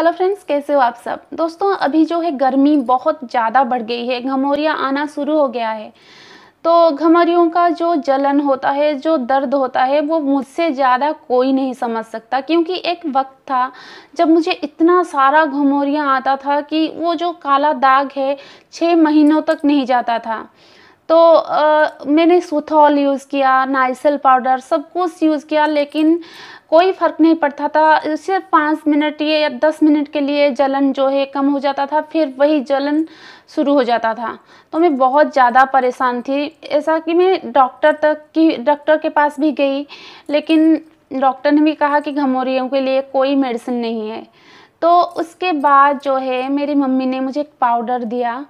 hello friends कैसे हो आप सब दोस्तों अभी जो है गर्मी बहुत ज़्यादा बढ़ गई है घमोरिया आना शुरू हो गया है तो घमोरियों का जो जलन होता है जो दर्द होता है वो मुझसे ज़्यादा कोई नहीं समझ सकता क्योंकि एक वक्त था जब मुझे इतना सारा घमोरिया आता था कि वो जो काला दाग है छः महीनों तक नहीं जाता था तो आ, मैंने सुथॉल यूज़ किया नाइसल पाउडर सब कुछ यूज़ किया लेकिन कोई फ़र्क नहीं पड़ता था सिर्फ पाँच मिनट या दस मिनट के लिए जलन जो है कम हो जाता था फिर वही जलन शुरू हो जाता था तो मैं बहुत ज़्यादा परेशान थी ऐसा कि मैं डॉक्टर तक की डॉक्टर के पास भी गई लेकिन डॉक्टर ने भी कहा कि घमोरियों के लिए कोई मेडिसिन नहीं है तो उसके बाद जो है मेरी मम्मी ने मुझे एक पाउडर दिया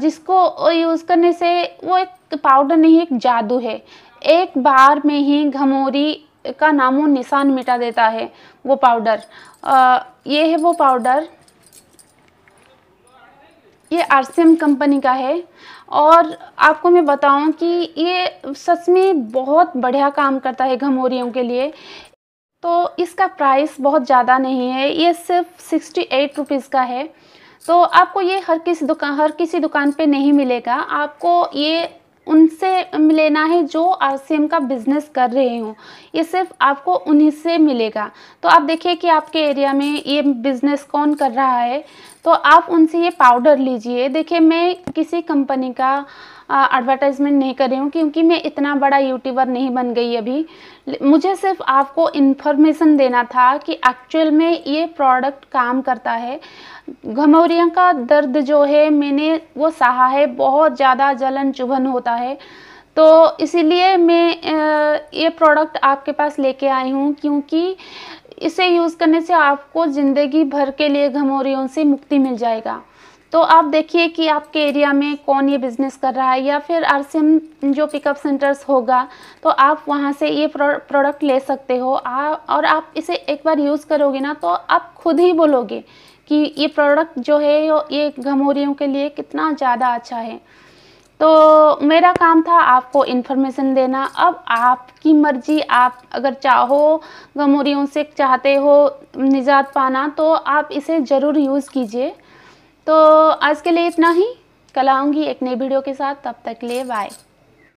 जिसको यूज़ करने से वो एक पाउडर नहीं एक जादू है एक बार में ही घमोरी का नामो निशान मिटा देता है वो पाउडर आ, ये है वो पाउडर ये आर कंपनी का है और आपको मैं बताऊं कि ये सच में बहुत बढ़िया काम करता है घमोरियों के लिए तो इसका प्राइस बहुत ज़्यादा नहीं है ये सिर्फ सिक्सटी एट रुपीज़ का है तो आपको ये हर किसी दुकान हर किसी दुकान पे नहीं मिलेगा आपको ये उनसे लेना है जो सेम का बिज़नेस कर रहे हों ये सिर्फ आपको उन्हीं से मिलेगा तो आप देखिए कि आपके एरिया में ये बिज़नेस कौन कर रहा है तो आप उनसे ये पाउडर लीजिए देखिए मैं किसी कंपनी का एडवर्टाइजमेंट नहीं कर रही हूँ क्योंकि मैं इतना बड़ा यूट्यूबर नहीं बन गई अभी मुझे सिर्फ आपको इन्फॉर्मेशन देना था कि एक्चुअल में ये प्रोडक्ट काम करता है घमौरिया का दर्द जो है मैंने वो सहा है बहुत ज़्यादा जलन चुभन होता है तो इसीलिए मैं ये प्रोडक्ट आपके पास लेके आई हूँ क्योंकि इसे यूज़ करने से आपको ज़िंदगी भर के लिए घमौरियों से मुक्ति मिल जाएगा तो आप देखिए कि आपके एरिया में कौन ये बिज़नेस कर रहा है या फिर आर जो पिकअप सेंटर्स होगा तो आप वहाँ से ये प्रोडक्ट ले सकते हो आ, और आप इसे एक बार यूज़ करोगे ना तो आप खुद ही बोलोगे कि ये प्रोडक्ट जो है ये घमोरियों के लिए कितना ज़्यादा अच्छा है तो मेरा काम था आपको इन्फॉर्मेशन देना अब आपकी मर्जी आप अगर चाहो गमोरियों से चाहते हो निजात पाना तो आप इसे ज़रूर यूज़ कीजिए तो आज के लिए इतना ही कल आऊँगी एक नई वीडियो के साथ तब तक लिए बाय